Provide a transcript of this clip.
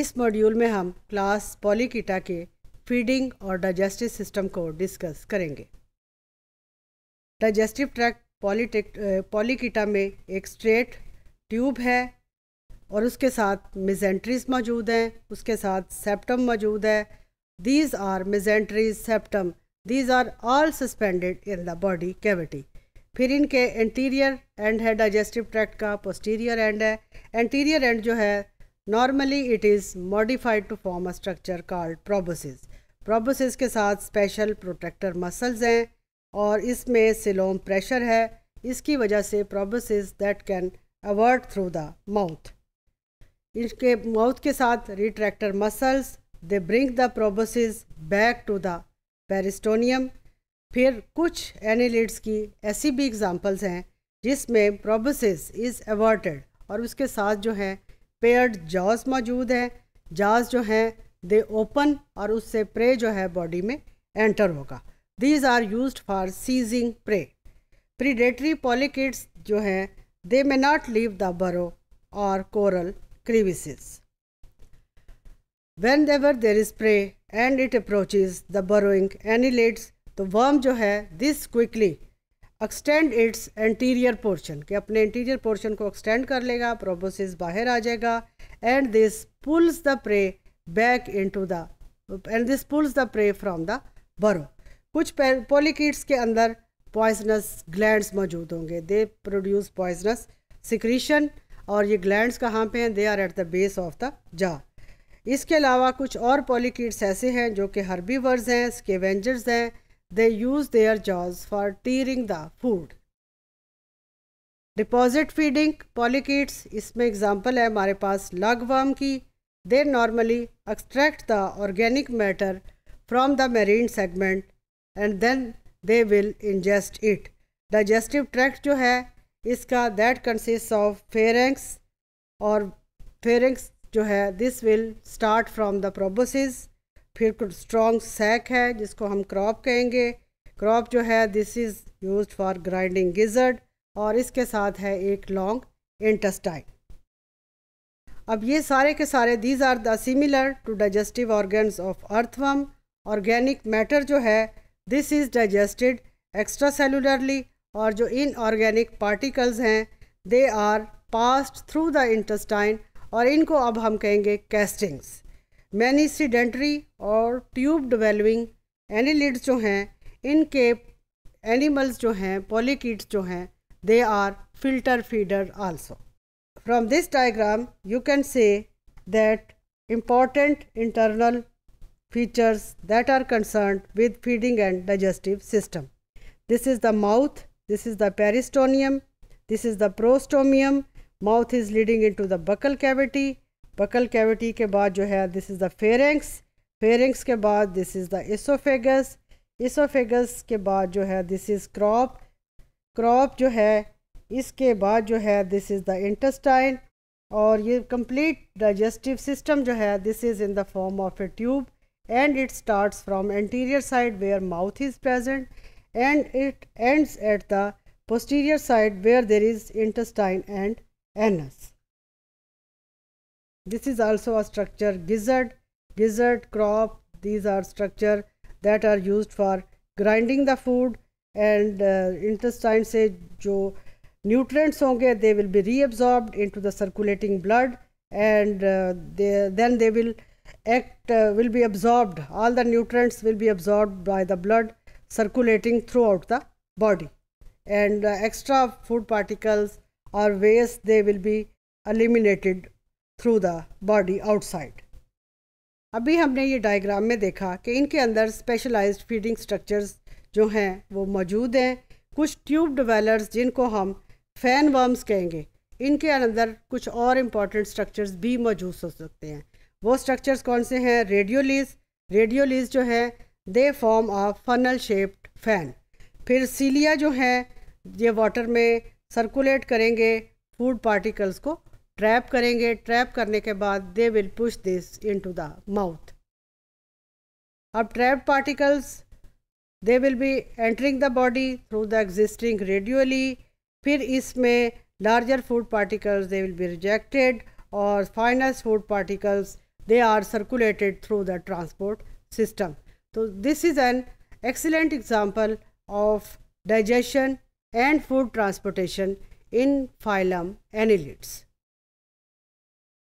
इस मॉड्यूल में हम क्लास पॉलीकीटा के फीडिंग और डाइजेस्टिव सिस्टम को डिस्कस करेंगे डाइजेस्टिव ट्रैक्ट पॉलीटेक पॉलीकीटा में एक स्ट्रेट ट्यूब है और उसके साथ मिजेंट्रीज मौजूद हैं उसके साथ सेप्टम मौजूद है these are mesenteries septum these are all suspended in the body cavity फिर इनके एंटीरियर एंड है डाइजेस्टिव ट्रैक्ट का पोस्टीरियर एंड है एंटीरियर एंड जो है Normally it is modified to form a structure called proboscis. proboscis ke sath special protector muscles hain aur isme coelom pressure hai iski wajah se proboscis that can avert through the mouth. iske mouth ke sath retractor muscles they bring the proboscis back to the peristonium. फिर कुछ annelids की ऐसी भी examples हैं जिसमें proboscis is एवर्टेड और उसके साथ जो है पेयर्ड जॉज मौजूद हैं जॉज जो हैं दे ओपन और उससे प्रे जो है बॉडी में एंटर होगा these are use for seizing prey predatory polychaetes जो हैं they may not leave the burrow or coral crevices when देवर there is prey and it approaches the burrowing annelids तो वर्म जो है this quickly extend its anterior portion कि अपने interior portion को extend कर लेगा प्रोबोसिस बाहर आ जाएगा and this pulls the prey back into the and this pulls the prey from the burrow कुछ पोलिकिड्स के अंदर पॉइजनस ग्लैंड्स मौजूद होंगे दे प्रोड्यूस पॉइजनस सिक्रीशन और ये ग्लैंड्स कहाँ पे हैं they are at the base of the jaw इसके अलावा कुछ और पॉलिकिड्स ऐसे हैं जो कि हर्बीवर्स हैं स्केवेंजर्स हैं they use their jaws for tearing the food. Deposit feeding polychaetes, इसमें example है हमारे पास lugworm की they normally extract the organic matter from the marine segment and then they will ingest it. Digestive tract जो है इसका that consists of pharynx or pharynx जो है this will start from the proboscis फिर strong sac है जिसको हम crop कहेंगे क्रॉप जो है this is use for grinding gizzard और इसके साथ है एक लॉन्ग इंटस्टाइन अब ये सारे के सारे these are the similar to digestive organs of earthworm organic matter जो है this is digested extra cellularly और जो इनऑर्गेनिक पार्टिकल्स हैं they are passed through the intestine और इनको अब हम कहेंगे कैस्टिंग्स मैनी सीडेंट्री और ट्यूब डिवेलविंग एनिलिड्स जो हैं इनके एनिमल्स जो हैं पॉलीकिड्स जो हैं they are filter feeder also from this diagram you can say that important internal features that are concerned with feeding and digestive system this is the mouth this is the peristomium this is the prostomium mouth is leading into the buccal cavity buccal cavity के बाद जो है this is the pharynx pharynx के बाद this is the oesophagus oesophagus के बाद जो है दिस इज़ क्रॉप क्रॉप जो है इसके बाद जो है दिस इज़ द इंटस्टाइन और ये कंप्लीट डाइजेस्टिव सिस्टम जो है this is in the form of a tube and it starts from anterior side where mouth is present and it ends at the posterior side where there is intestine and anus This is also a structure gizzard, gizzard, crop. These are structure that are used for grinding the food and uh, intestine say, so nutrients होंगे they will be reabsorbed into the circulating blood and uh, they, then they will act uh, will be absorbed all the nutrients will be absorbed by the blood circulating throughout the body and uh, extra food particles or waste they will be eliminated through the body outside अभी हमने ये diagram में देखा कि इनके अंदर specialised feeding structures जो हैं वो मौजूद हैं कुछ ट्यूब डिवेलर्स जिनको हम फैन वर्म्स कहेंगे इनके अंदर कुछ और इम्पॉर्टेंट स्ट्रक्चर्स भी मौजूद हो सकते हैं वो स्ट्रक्चर्स कौन से हैं रेडियोलीज रेडियोलीज जो है they form a funnel shaped fan फिर सीलिया जो है ये वाटर में सर्कुलेट करेंगे फूड पार्टिकल्स को ट्रैप करेंगे ट्रैप करने के बाद they will push this into the mouth अब trapped particles they will be entering the body through the existing radioli फिर इसमें larger food particles they will be rejected और fines food particles they are circulated through the transport system तो this is an excellent example of digestion and food transportation in phylum एनिलिट्स